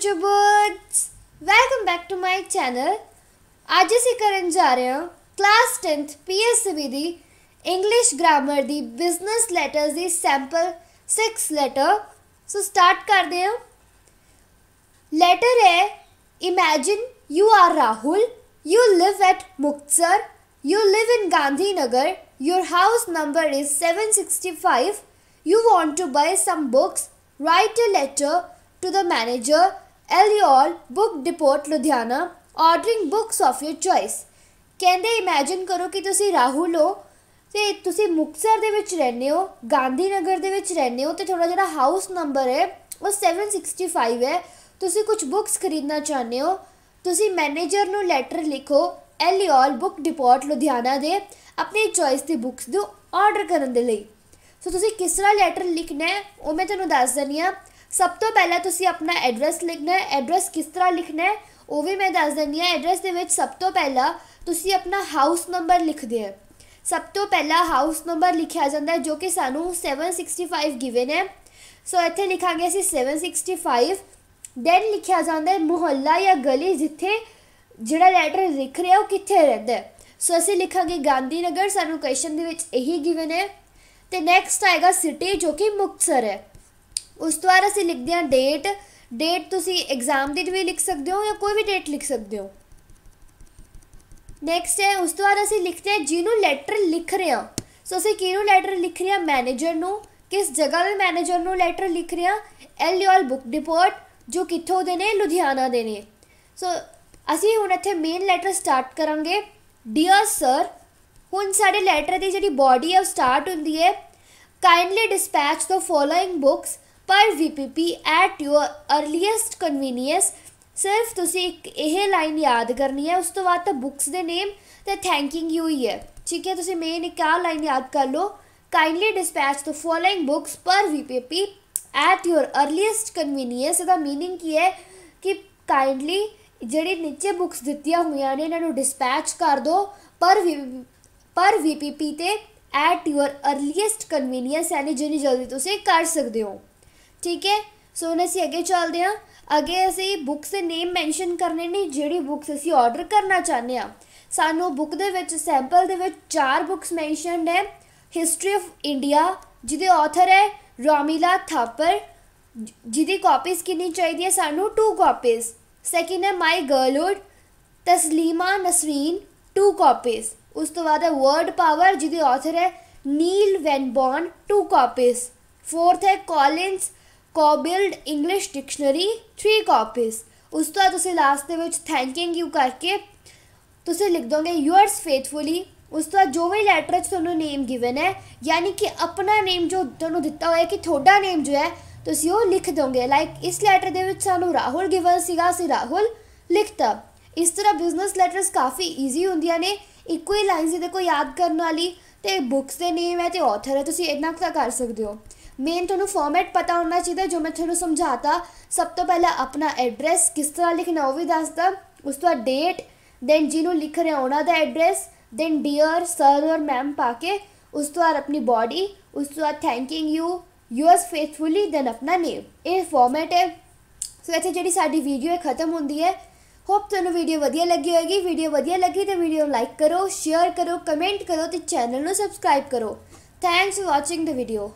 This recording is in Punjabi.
future birds welcome back to my channel ਅੱਜ ਅਸੀਂ ਕਰਨ ਜਾ ਰਹੇ ਹਾਂ ਕਲਾਸ 10th ਪੀਐਸਬੀ ਦੀ ਇੰਗਲਿਸ਼ ਗ੍ਰਾਮਰ ਦੀ ਬਿਜ਼ਨਸ ਲੈਟਰਸ ਦੀ ਸੈਂਪਲ 6 ਲੈਟਰ ਸੋ ਸਟਾਰਟ ਕਰਦੇ ਹਾਂ ਲੈਟਰ ਹੈ imagine you are Rahul you live at Muktsar you live in Gandhi Nagar your house number is 765 you want to buy some books write a letter to the manager ਐਲੀਓਰ book depot Ludhiana ordering books of your choice ਕਹਿੰਦੇ ਇਮੇਜਿਨ ਕਰੋ ਕਿ ਤੁਸੀਂ ਰਾਹੁਲ ਹੋ ਤੇ ਤੁਸੀਂ ਮੁਕਸਰ ਦੇ ਵਿੱਚ ਰਹਿੰਦੇ ਹੋ ਗਾਂਧੀ ਨਗਰ ਦੇ ਵਿੱਚ ਰਹਿੰਦੇ ਹੋ ਤੇ ਤੁਹਾਡਾ ਜਿਹੜਾ ਹਾਊਸ ਨੰਬਰ ਹੈ ਉਹ 765 ਹੈ ਤੁਸੀਂ ਕੁਝ ਬੁੱਕਸ ਖਰੀਦਣਾ ਚਾਹੁੰਦੇ ਹੋ ਤੁਸੀਂ ਮੈਨੇਜਰ ਨੂੰ ਲੈਟਰ ਲਿਖੋ ਐਲੀਓਲ ਬੁੱਕ ਡਿਪੋਰਟ ਲੁਧਿਆਣਾ ਦੇ ਆਪਣੀ ਚੋਇਸ ਦੀ ਬੁੱਕਸ ਨੂੰ ਆਰਡਰ ਕਰਨ ਦੇ ਲਈ ਸੋ ਤੁਸੀਂ ਕਿਸ ਤਰ੍ਹਾਂ ਲੈਟਰ ਲਿਖਣਾ ਹੈ ਉਹ ਮੈਂ ਤੁਹਾਨੂੰ ਦੱਸ ਦਨੀ ਆ ਸਭ ਤੋਂ ਪਹਿਲਾਂ ਤੁਸੀਂ ਆਪਣਾ ਐਡਰੈਸ ਲਿਖਣਾ ਹੈ ਐਡਰੈਸ ਕਿਸ ਤਰ੍ਹਾਂ ਲਿਖਣਾ ਹੈ ਉਹ ਵੀ ਮੈਂ ਦੱਸ ਦਿੰਦੀ ਹਾਂ ਐਡਰੈਸ ਦੇ ਵਿੱਚ ਸਭ ਤੋਂ ਪਹਿਲਾਂ ਤੁਸੀਂ ਆਪਣਾ ਹਾਊਸ ਨੰਬਰ ਲਿਖਦੇ ਹੋ ਸਭ ਤੋਂ ਪਹਿਲਾਂ ਹਾਊਸ ਨੰਬਰ ਲਿਖਿਆ ਜਾਂਦਾ ਹੈ ਜੋ ਕਿ ਸਾਨੂੰ 765 ਗਿਵਨ ਹੈ ਸੋ ਇੱਥੇ ਲਿਖਾਂਗੇ ਅਸੀਂ 765 ਦੈਨ ਲਿਖਿਆ ਜਾਂਦਾ ਹੈ ਮੁਹੱਲਾ ਜਾਂ ਗਲੀ ਜਿੱਥੇ ਜਿਹੜਾ ਲੈਟਰ ਲਿਖ ਰਿਹਾ ਉਹ ਕਿੱਥੇ ਰਹਿੰਦਾ ਹੈ ਸੋ ਅਸੀਂ ਲਿਖਾਂਗੇ ਗਾਂਧੀ ਨਗਰ ਸਾਨੂੰ ਕੁਐਸਚਨ ਦੇ ਵਿੱਚ ਇਹੀ ਗਿਵਨ ਹੈ ਤੇ ਨੈਕਸਟ ਆਏਗਾ ਸਿਟੀ ਜੋ ਕਿ ਮੁਕਤਸਰ ਹੈ ਉਸ ਤੋਂ ਬਾਅਦ ਅਸੀਂ ਲਿਖਦੇ ਹਾਂ ਡੇਟ ਡੇਟ ਤੁਸੀਂ ਐਗਜ਼ਾਮ ਦੀ ਵੀ ਲਿਖ ਸਕਦੇ ਹੋ ਜਾਂ ਕੋਈ ਵੀ ਡੇਟ ਲਿਖ ਸਕਦੇ ਹੋ ਨੈਕਸਟ ਹੈ ਉਸ ਤੋਂ ਬਾਅਦ ਅਸੀਂ ਲਿਖਦੇ ਹਾਂ ਜਿਹਨੂੰ ਲੈਟਰ ਲਿਖ ਰਹੇ ਹਾਂ ਸੋ ਅਸੀਂ ਕਿਹਨੂੰ ਲੈਟਰ ਲਿਖ ਰਹੇ ਹਾਂ ਮੈਨੇਜਰ ਨੂੰ ਕਿਸ ਜਗ੍ਹਾ ਦੇ ਮੈਨੇਜਰ ਨੂੰ ਲੈਟਰ ਲਿਖ ਰਹੇ ਹਾਂ ਐਲਿਓਲ ਬੁੱਕ ਡਿਪੋਰਟ ਜੋ ਕਿੱਥੋਂ ਦੇ ਨੇ ਲੁਧਿਆਣਾ ਦੇ ਨੇ ਸੋ ਅਸੀਂ ਹੁਣ ਇੱਥੇ ਮੇਨ ਲੈਟਰ ਸਟਾਰਟ ਕਰਾਂਗੇ ਡੀਅਰ ਸਰ ਹੁਣ ਸਾਡੇ ਲੈਟਰ ਦੀ ਜਿਹੜੀ ਬਾਡੀ ਹੈ ਉਹ ਸਟਾਰਟ ਹੁੰਦੀ ਹੈ kindly dispatch the following books per VPP at your earliest convenience ਸਿਰਫ ਤੁਸੀਂ ਇੱਕ ਇਹ ਲਾਈਨ ਯਾਦ ਕਰਨੀ ਹੈ ਉਸ ਤੋਂ ਬਾਅਦ ਤਾਂ ਬੁੱਕਸ ਦੇ ਨੇਮ ਤੇ ਥੈਂਕਿੰਗ ਯੂ ਹੀ ਹੈ ਠੀਕ ਹੈ ਤੁਸੀਂ ਮੇਨ ਇੱਕ ਆ ਲਾਈਨ ਯਾਦ ਕਰ ਲਓ kindly dispatch the following books per VPP at your earliest convenience ਦਾ ਮੀਨਿੰਗ ਕੀ ਹੈ ਕਿ ਕਾਈਂਡਲੀ ਜਿਹੜੇ ਨੀਚੇ ਬੁੱਕਸ ਦਿੱਤੀਆਂ ਹੋਈਆਂ ਨੇ ਇਹਨਾਂ ਨੂੰ ਡਿਸਪੈਚ ਕਰ ਦਿਓ ਪਰ ਪਰ ਵੀਪੀਪੀ ਤੇ ਐਟ ਯੂਰ अर्ਲੀਐਸਟ ਕਨਵੀਨੀਅੰਸ ਐਨੀ ਜਿੰਨੀ ਜਲਦੀ ਤੁਸੀਂ ਕਰ ਸਕਦੇ ਹੋ ਠੀਕ ਹੈ ਸੋ ਹੁਣ ਅਸੀਂ ਅੱਗੇ ਚੱਲਦੇ ਹਾਂ ਅੱਗੇ ਅਸੀਂ ਬੁੱਕਸ ਦੇ ਨੇਮ ਮੈਂਸ਼ਨ ਕਰਨੇ ਨੇ ਜਿਹੜੀ ਬੁੱਕਸ ਅਸੀਂ ਆਰਡਰ ਕਰਨਾ ਚਾਹੁੰਦੇ ਆ ਸਾਨੂੰ ਬੁੱਕ ਦੇ ਵਿੱਚ ਸੈਂਪਲ ਦੇ ਵਿੱਚ ਚਾਰ ਬੁੱਕਸ ਮੈਂਸ਼ਨਡ ਹੈ ਹਿਸਟਰੀ ਆਫ ਇੰਡੀਆ ਜਿਹਦੇ ਆਥਰ ਹੈ ਰਾਮੀਲਾ ਥਾਪਰ ਜਿਹਦੀ ਕਾਪੀਜ਼ ਕਿੰਨੀ ਚਾਹੀਦੀ ਹੈ ਸਾਨੂੰ 2 ਕਾਪੀਜ਼ ਸੈਕਿੰਡ ਹੈ ਮਾਈ ਗਰਲਹੁੱਡ ਤਸਲੀਮਾ ਨਸਰੀਨ 2 ਕਾਪੀਜ਼ ਉਸ ਤੋਂ ਬਾਅਦ ਹੈ ਵਰਡ ਪਾਵਰ ਜਿਹਦੇ ਆਥਰ ਹੈ ਨੀਲ ਵੈਨਬੌਨ 2 ਕਾਪੀਜ਼ ਫੋਰਥ ਹੈ Collins Cobuild English dictionary 3 copies ਉਸ ਤੋਂ ਤੁਸੀਂ ਲਾਸਟ ਦੇ ਵਿੱਚ ਥੈਂਕਿੰਗ ਯੂ ਕਰਕੇ ਤੁਸੀਂ ਲਿਖ ਦੋਗੇ ਯੂਅਰਸ ਫੇਥਫੁਲੀ ਉਸ ਤੋਂ ਜੋ ਵੀ ਲੈਟਰ 'ਚ ਤੁਹਾਨੂੰ ਨੇਮ ਗਿਵਨ ਹੈ ਯਾਨੀ ਕਿ ਆਪਣਾ ਨੇਮ ਜੋ ਤੁਹਾਨੂੰ ਦਿੱਤਾ ਹੋਇਆ ਕਿ ਤੁਹਾਡਾ ਨੇਮ ਜੋ ਹੈ ਤੁਸੀਂ ਉਹ ਲਿਖ ਦੋਗੇ ਲਾਈਕ ਇਸ ਲੈਟਰ ਦੇ ਵਿੱਚ ਸਾਨੂੰ ਰਾਹੁਲ ਗਿਵਨ ਸੀਗਾ ਸੀ ਰਾਹੁਲ ਲਿਖਤਾ ਇਸ ਤਰ੍ਹਾਂ ਬਿਜ਼ਨਸ ਲੈਟਰਸ ਕਾਫੀ ਈਜ਼ੀ ਹੁੰਦੀਆਂ ਨੇ ਇੱਕੋ ਹੀ ਲਾਈਨ ਜਿਹਦੇ ਕੋ ਯਾਦ ਕਰਨ ਵਾਲੀ ਤੇ ਬੁੱਕਸ ਦੇ ਨੇਮ ਹੈ ਤੇ ਆਥਰ ਹੈ ਤੁਸੀਂ ਇਦਾਂ ਕਰ ਸਕਦੇ ਹੋ ਮੇਨ ਤੁਹਾਨੂੰ ਫਾਰਮੈਟ ਪਤਾ ਹੋਣਾ ਚਾਹੀਦਾ ਜੋ ਮੈਂ ਤੁਹਾਨੂੰ ਸਮਝਾਤਾ ਸਭ ਤੋਂ ਪਹਿਲਾਂ ਆਪਣਾ ਐਡਰੈਸ ਕਿਸ ਤਰ੍ਹਾਂ ਲਿਖਣਾ ਉਹ ਵੀ ਦੱਸਦਾ ਉਸ ਤੋਂ ਬਾਅਦ ਡੇਟ ਦੈਨ ਜਿਹਨੂੰ ਲਿਖ ਰਿਹਾ ਉਹਨਾਂ ਦਾ address then dear sir or ma'am ਪਾ ਕੇ ਉਸ ਤੋਂ ਬਾਅਦ ਆਪਣੀ ਬਾਡੀ ਉਸ ਤੋਂ ਬਾਅਦ thanking you yours faithfully then ਆਪਣਾ ਨੇਮ ਇਹ ਫਾਰਮੈਟ ਹੈ ਸੋ ਇੱਥੇ ਜਿਹੜੀ ਸਾਡੀ ਵੀਡੀਓ ਹੈ ਖਤਮ ਹੁੰਦੀ ਹੈ ਹੋਪ ਤੁਹਾਨੂੰ ਵੀਡੀਓ ਵਧੀਆ ਲੱਗੀ ਹੋਏਗੀ ਵੀਡੀਓ ਵਧੀਆ ਲੱਗੀ ਤੇ ਵੀਡੀਓ ਨੂੰ ਲਾਈਕ ਕਰੋ ਸ਼ੇਅਰ ਕਰੋ ਕਮੈਂਟ ਕਰੋ ਤੇ ਚੈਨਲ ਨੂੰ ਸਬਸਕ੍ਰਾਈਬ ਕਰੋ thanks for watching the video